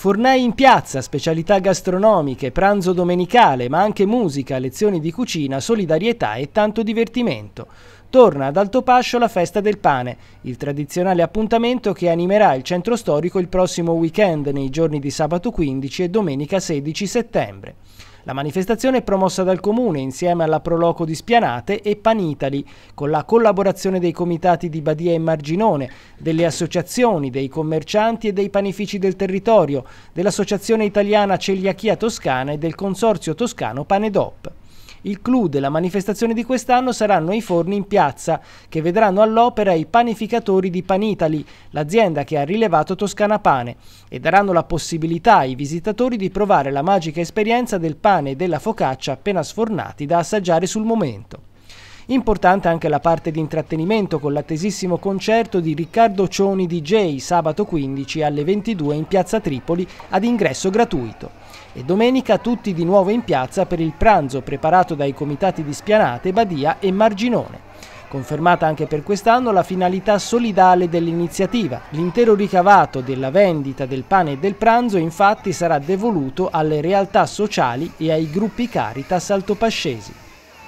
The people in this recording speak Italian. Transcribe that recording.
Fornai in piazza, specialità gastronomiche, pranzo domenicale, ma anche musica, lezioni di cucina, solidarietà e tanto divertimento. Torna ad Altopascio la Festa del Pane, il tradizionale appuntamento che animerà il centro storico il prossimo weekend nei giorni di sabato 15 e domenica 16 settembre. La manifestazione è promossa dal Comune insieme alla Proloco di Spianate e Panitali, con la collaborazione dei comitati di Badia e Marginone, delle associazioni, dei commercianti e dei panifici del territorio, dell'Associazione Italiana Celiachia Toscana e del Consorzio Toscano Panedop. Il clou della manifestazione di quest'anno saranno i forni in piazza, che vedranno all'opera i panificatori di Panitali, l'azienda che ha rilevato Toscana Pane, e daranno la possibilità ai visitatori di provare la magica esperienza del pane e della focaccia appena sfornati da assaggiare sul momento. Importante anche la parte di intrattenimento con l'attesissimo concerto di Riccardo Cioni DJ sabato 15 alle 22 in piazza Tripoli ad ingresso gratuito e domenica tutti di nuovo in piazza per il pranzo preparato dai comitati di Spianate, Badia e Marginone. Confermata anche per quest'anno la finalità solidale dell'iniziativa. L'intero ricavato della vendita del pane e del pranzo infatti sarà devoluto alle realtà sociali e ai gruppi Caritas Altopascesi.